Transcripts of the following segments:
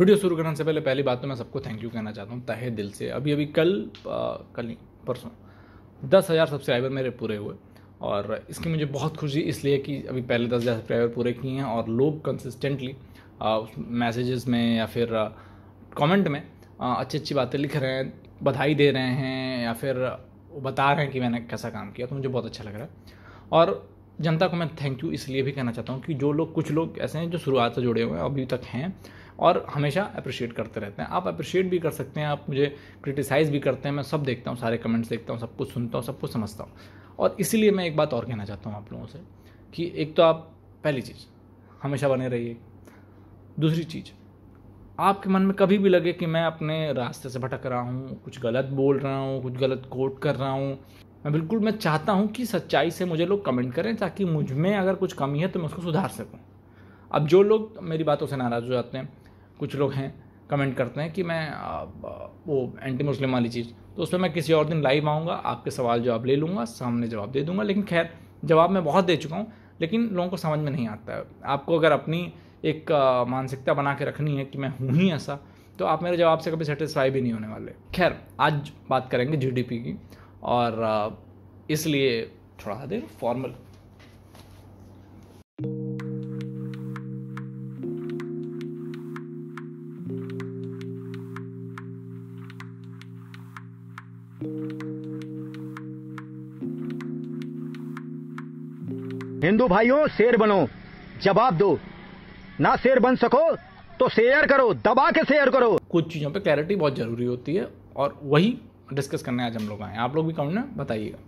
video शुरू करने से पहले पहली बात तो मैं सबको थैंक यू कहना चाहता हूँ तहे दिल से अभी अभी कल आ, कल नहीं परसों दस हज़ार सब्सक्राइबर मेरे पूरे हुए और इसकी मुझे बहुत खुशी इसलिए कि अभी पहले दस हज़ार सब्सक्राइबर पूरे किए हैं और लोग कंसिस्टेंटली मैसेजेस में या फिर कमेंट में आ, अच्छी अच्छी बातें लिख रहे हैं बधाई दे रहे हैं या फिर बता रहे हैं कि मैंने कैसा काम किया तो मुझे बहुत अच्छा लग रहा है और जनता को मैं थैंक यू इसलिए भी कहना चाहता हूँ कि जो लोग कुछ लोग ऐसे हैं जो शुरुआत से जुड़े हुए हैं अभी तक हैं और हमेशा अप्रिशिएट करते रहते हैं आप अप्रिशिएट भी कर सकते हैं आप मुझे क्रिटिसाइज़ भी करते हैं मैं सब देखता हूँ सारे कमेंट्स देखता हूँ सब कुछ सुनता हूँ सब कुछ समझता हूँ और इसीलिए मैं एक बात और कहना चाहता हूँ आप लोगों से कि एक तो आप पहली चीज़ हमेशा बने रहिए दूसरी चीज़ आपके मन में कभी भी लगे कि मैं अपने रास्ते से भटक रहा हूँ कुछ गलत बोल रहा हूँ कुछ गलत कोट कर रहा हूँ मैं बिल्कुल मैं चाहता हूँ कि सच्चाई से मुझे लोग कमेंट करें ताकि मुझ में अगर कुछ कमी है तो मैं उसको सुधार सकूँ अब जो लोग मेरी बातों से नाराज़ हो जाते हैं कुछ लोग हैं कमेंट करते हैं कि मैं वो एंटी मुस्लिम वाली चीज़ तो उसमें मैं किसी और दिन लाइव आऊँगा आपके सवाल जवाब ले लूँगा सामने जवाब दे दूँगा लेकिन खैर जवाब मैं बहुत दे चुका हूँ लेकिन लोगों को समझ में नहीं आता है आपको अगर अपनी एक मानसिकता बना के रखनी है कि मैं हूँ ही ऐसा तो आप मेरे जवाब से कभी सेटिस्फाई भी नहीं होने वाले खैर आज बात करेंगे जीडीपी की और इसलिए थोड़ा देर फॉर्मल हिंदू भाइयों शेर बनो जवाब दो ना शेर बन सको तो शेयर करो दबा के शेयर करो कुछ चीज़ों पे क्लैरिटी बहुत ज़रूरी होती है और वही डिस्कस करने आज हम लोग आए आप लोग भी कमेंट में बताइएगा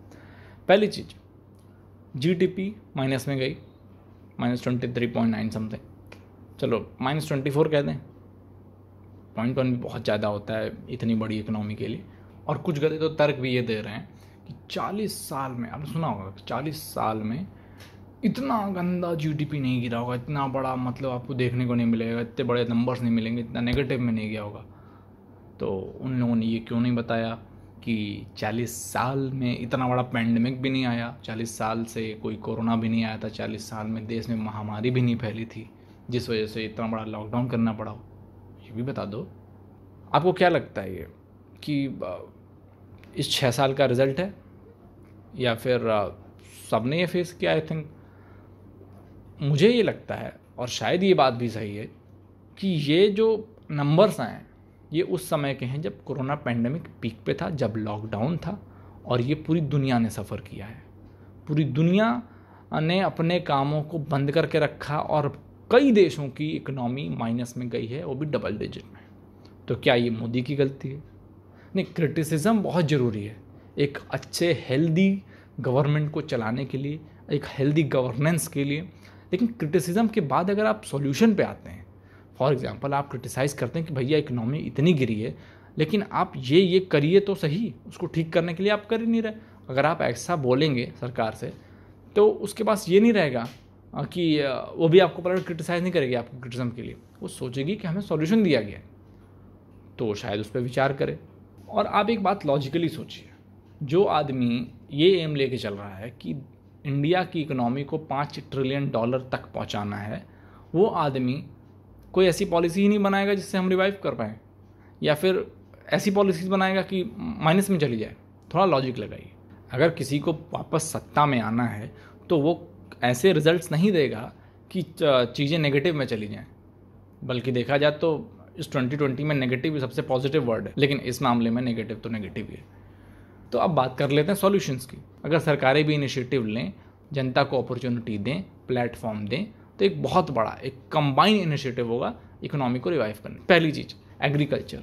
पहली चीज़ जी माइनस में गई minus twenty three point nine something चलो माइनस ट्वेंटी फोर कह दें पॉइंट वन बहुत ज़्यादा होता है इतनी बड़ी इकनॉमी के लिए और कुछ गलत तो तर्क भी ये दे रहे हैं कि चालीस साल में आपने सुना होगा चालीस साल में इतना गंदा जीडीपी नहीं गिरा होगा इतना बड़ा मतलब आपको देखने को नहीं मिलेगा इतने बड़े नंबर्स नहीं मिलेंगे इतना नेगेटिव में नहीं गया होगा तो उन लोगों ने ये क्यों नहीं बताया कि 40 साल में इतना बड़ा पैंडमिक भी नहीं आया 40 साल से कोई कोरोना भी नहीं आया था 40 साल में देश में महामारी भी नहीं फैली थी जिस वजह से इतना बड़ा लॉकडाउन करना पड़ा हो ये भी बता दो आपको क्या लगता है ये कि इस छः साल का रिज़ल्ट है या फिर सबने ये फेस किया आई थिंक मुझे ये लगता है और शायद ये बात भी सही है कि ये जो नंबर्स आए हैं ये उस समय के हैं जब कोरोना पैंडमिक पीक पे था जब लॉकडाउन था और ये पूरी दुनिया ने सफ़र किया है पूरी दुनिया ने अपने कामों को बंद करके रखा और कई देशों की इकनॉमी माइनस में गई है वो भी डबल डिजिट में तो क्या ये मोदी की गलती है नहीं क्रिटिसिज्म बहुत ज़रूरी है एक अच्छे हेल्दी गवर्नमेंट को चलाने के लिए एक हेल्दी गवर्नेंस के लिए लेकिन क्रिटिसिज्म के बाद अगर आप सॉल्यूशन पे आते हैं फॉर एग्ज़ाम्पल आप क्रिटिसाइज करते हैं कि भैया इकनॉमी इतनी गिरी है लेकिन आप ये ये करिए तो सही उसको ठीक करने के लिए आप कर ही नहीं रहे अगर आप ऐसा बोलेंगे सरकार से तो उसके पास ये नहीं रहेगा कि वो भी आपको पहले क्रिटिसाइज़ नहीं करेगी आपको क्रिटिज्म के लिए वो सोचेगी कि हमें सॉल्यूशन दिया गया है तो शायद उस पर विचार करे और आप एक बात लॉजिकली सोचिए जो आदमी ये एम लेके चल रहा है कि इंडिया की इकोनॉमी को पाँच ट्रिलियन डॉलर तक पहुंचाना है वो आदमी कोई ऐसी पॉलिसी ही नहीं बनाएगा जिससे हम रिवाइव कर पाएँ या फिर ऐसी पॉलिसीज बनाएगा कि माइनस में चली जाए थोड़ा लॉजिक लगाइए अगर किसी को वापस सत्ता में आना है तो वो ऐसे रिजल्ट्स नहीं देगा कि चीज़ें नेगेटिव में चली जाएं बल्कि देखा जाए तो इस 2020 में नेगेटिव सबसे पॉजिटिव वर्ड है लेकिन इस मामले में नेगेटिव तो नेगेटिव ही है तो अब बात कर लेते हैं सॉल्यूशंस की अगर सरकारें भी इनिशिएटिव लें जनता को अपॉर्चुनिटी दें प्लेटफॉर्म दें तो एक बहुत बड़ा एक कंबाइंड इनिशिएटिव होगा इकोनॉमी को रिवाइव करने पहली चीज़ एग्रीकल्चर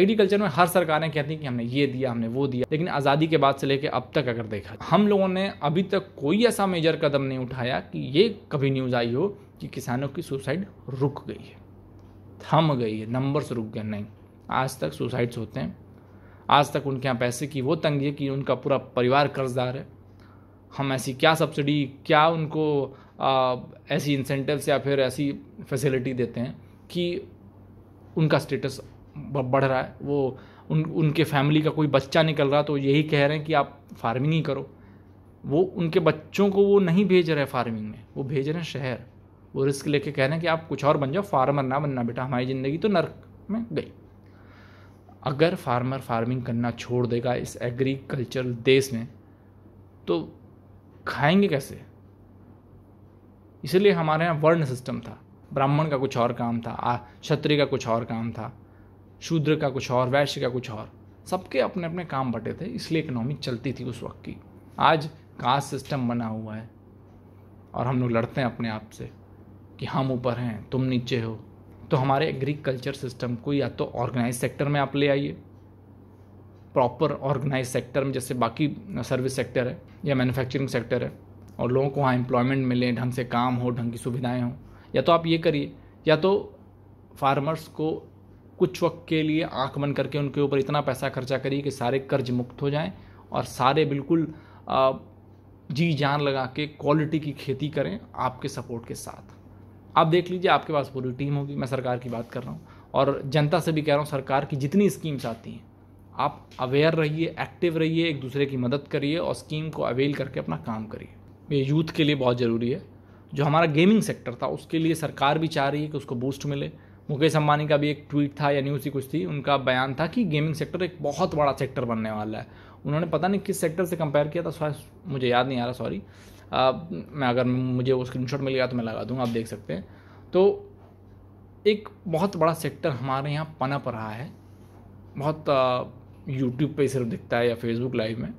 एग्रीकल्चर में हर सरकारें कहती हैं कि हमने ये दिया हमने वो दिया लेकिन आज़ादी के बाद से लेकर अब तक अगर देखा हम लोगों ने अभी तक कोई ऐसा मेजर कदम नहीं उठाया कि ये कभी न्यूज़ आई हो कि किसानों की सुसाइड रुक गई है थम गई है नंबर्स रुक गए नहीं आज तक सुसाइड्स होते हैं आज तक उनके यहाँ पैसे की वो तंगी है कि उनका पूरा परिवार कर्जदार है हम ऐसी क्या सब्सिडी क्या उनको आ, ऐसी इंसेंटिव्स या फिर ऐसी फैसिलिटी देते हैं कि उनका स्टेटस बढ़ रहा है वो उन उनके फैमिली का कोई बच्चा निकल रहा तो यही कह रहे हैं कि आप फार्मिंग ही करो वो उनके बच्चों को वो नहीं भेज रहे फार्मिंग में वो भेज रहे हैं शहर वो रिस्क लेके कह रहे हैं कि आप कुछ और बन जाओ फार्मर ना बनना बेटा हमारी ज़िंदगी तो नर्क में गई अगर फार्मर फार्मिंग करना छोड़ देगा इस एग्रीकल्चर देश में तो खाएंगे कैसे इसलिए हमारे यहाँ वर्ण सिस्टम था ब्राह्मण का कुछ और काम था क्षत्रिय का कुछ और काम था शूद्र का कुछ और वैश्य का कुछ और सबके अपने अपने काम बटे थे इसलिए इकोनॉमी चलती थी उस वक्त की आज कास्ट सिस्टम बना हुआ है और हम लोग लड़ते हैं अपने आप से कि हम ऊपर हैं तुम नीचे हो तो हमारे एग्रीकल्चर सिस्टम को या तो ऑर्गेनाइज सेक्टर में आप ले आइए प्रॉपर ऑर्गेनाइज सेक्टर में जैसे बाकी सर्विस सेक्टर है या मैन्युफैक्चरिंग सेक्टर है और लोगों को वहाँ एम्प्लॉयमेंट मिले ढंग से काम हो ढंग की सुविधाएँ हों या तो आप ये करिए या तो फार्मर्स को कुछ वक्त के लिए आँख बन करके उनके ऊपर इतना पैसा खर्चा करिए कि सारे कर्ज मुक्त हो जाएं और सारे बिल्कुल जी जान लगा के क्वालिटी की खेती करें आपके सपोर्ट के साथ आप देख लीजिए आपके पास पूरी टीम होगी मैं सरकार की बात कर रहा हूँ और जनता से भी कह रहा हूँ सरकार की जितनी स्कीम्स आती हैं आप अवेयर रहिए एक्टिव रहिए एक दूसरे की मदद करिए और स्कीम को अवेल करके अपना काम करिए ये यूथ के लिए बहुत ज़रूरी है जो हमारा गेमिंग सेक्टर था उसके लिए सरकार भी चाह रही है कि उसको बूस्ट मिले मुकेश अंबानी का भी एक ट्वीट था या न्यूज़ ही कुछ थी उनका बयान था कि गेमिंग सेक्टर एक बहुत बड़ा सेक्टर बनने वाला है उन्होंने पता नहीं किस सेक्टर से कंपेयर किया था मुझे याद नहीं आ रहा सॉरी मैं अगर मुझे वो स्क्रीनशॉट मिल गया तो मैं लगा दूँगा आप देख सकते हैं तो एक बहुत बड़ा सेक्टर हमारे यहाँ पनप रहा है बहुत यूट्यूब पे सिर्फ दिखता है या फेसबुक लाइव में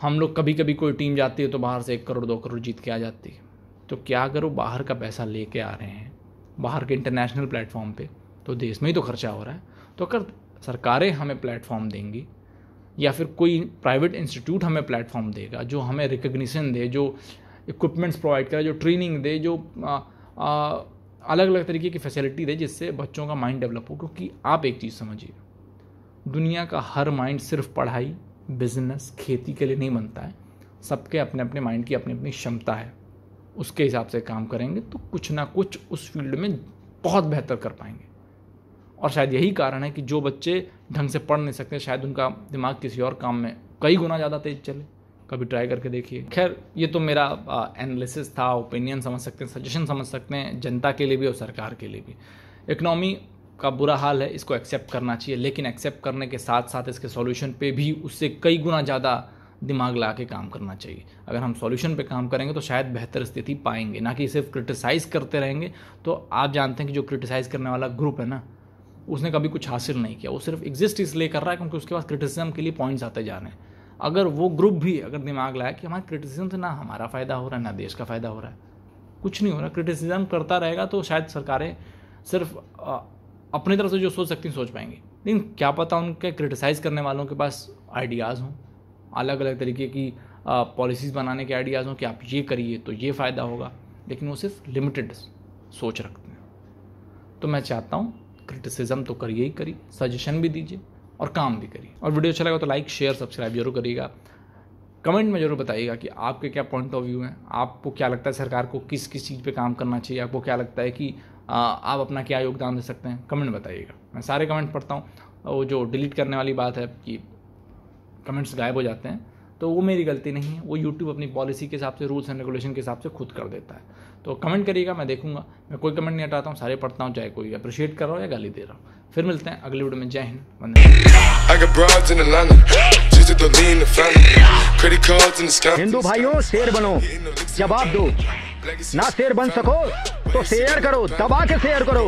हम लोग कभी कभी कोई टीम जाती है तो बाहर से एक करोड़ दो करोड़ जीत के आ जाती है तो क्या अगर वो बाहर का पैसा लेके आ रहे हैं बाहर के इंटरनेशनल प्लेटफॉर्म पे तो देश में ही तो खर्चा हो रहा है तो अगर सरकारें हमें प्लेटफॉर्म देंगी या फिर कोई प्राइवेट इंस्टीट्यूट हमें प्लेटफॉर्म देगा जो हमें रिकग्निशन दे जो इक्विपमेंट्स प्रोवाइड करे जो ट्रेनिंग दे जो आ, आ, अलग अलग तरीके की फैसिलिटी दे जिससे बच्चों का माइंड डेवलप हो क्योंकि आप एक चीज़ समझिए दुनिया का हर माइंड सिर्फ पढ़ाई बिजनेस खेती के लिए नहीं बनता है सबके अपने अपने माइंड की अपनी अपनी क्षमता है उसके हिसाब से काम करेंगे तो कुछ ना कुछ उस फील्ड में बहुत बेहतर कर पाएंगे और शायद यही कारण है कि जो बच्चे ढंग से पढ़ नहीं सकते शायद उनका दिमाग किसी और काम में कई गुना ज़्यादा तेज चले कभी ट्राई करके देखिए खैर ये तो मेरा एनालिसिस था ओपिनियन समझ सकते हैं सजेशन समझ सकते हैं जनता के लिए भी और सरकार के लिए भी इकनॉमी का बुरा हाल है इसको एक्सेप्ट करना चाहिए लेकिन एक्सेप्ट करने के साथ साथ इसके सॉल्यूशन पे भी उससे कई गुना ज़्यादा दिमाग ला के काम करना चाहिए अगर हम सॉल्यूशन पे काम करेंगे तो शायद बेहतर स्थिति पाएंगे ना कि सिर्फ क्रिटिसाइज़ करते रहेंगे तो आप जानते हैं कि जो क्रिटिसाइज़ करने वाला ग्रुप है ना उसने कभी कुछ हासिल नहीं किया वो सिर्फ एग्जिस्ट इसलिए कर रहा है क्योंकि उसके पास क्रिटिसिज्म के लिए पॉइंट्स आते जा रहे हैं अगर वो ग्रुप भी अगर दिमाग लाया कि हमारे क्रिटिसिज्म से ना हमारा फ़ायदा हो रहा है ना देश का फ़ायदा हो रहा है कुछ नहीं हो रहा क्रिटिसिज्म करता रहेगा तो शायद सरकारें सिर्फ अपनी तरफ से जो सोच सकती हैं सोच पाएंगी लेकिन क्या पता उनके क्रिटिसाइज़ करने वालों के पास आइडियाज़ हों अलग अलग तरीके की पॉलिसीज़ बनाने के आइडियाज़ हों कि आप ये करिए तो ये फ़ायदा होगा लेकिन वो सिर्फ लिमिटेड सोच रखते हैं तो मैं चाहता हूँ क्रिटिसिज्म तो करिए ही करिए सजेशन भी दीजिए और काम भी करिए और वीडियो अच्छा लगा तो लाइक शेयर सब्सक्राइब जरूर करिएगा कमेंट में जरूर बताइएगा कि आपके क्या पॉइंट ऑफ व्यू हैं आपको क्या लगता है सरकार को किस किस चीज़ पे काम करना चाहिए आपको क्या लगता है कि आप अपना क्या योगदान दे सकते हैं कमेंट बताइएगा मैं सारे कमेंट पढ़ता हूँ वो जो डिलीट करने वाली बात है कि कमेंट्स गायब हो जाते हैं तो वो मेरी गलती नहीं है वो यूट्यूब अपनी पॉलिसी के हिसाब से रूल्स एंड रेगुलेशन के हिसाब से खुद कर देता है तो कमेंट करिएगा मैं देखूंगा मैं कोई कमेंट नहीं हटाता हूँ सारे पढ़ता हूँ चाहे कोई अप्रिशिएट कर रहा हूँ या गाली दे रहा हूँ फिर मिलते हैं अगले वीडियो में जय हिंद वंदे हिंदू भाइयों शेर बनो जवाब दो ना शेर बन सको तो शेयर करो दबा के शेयर करो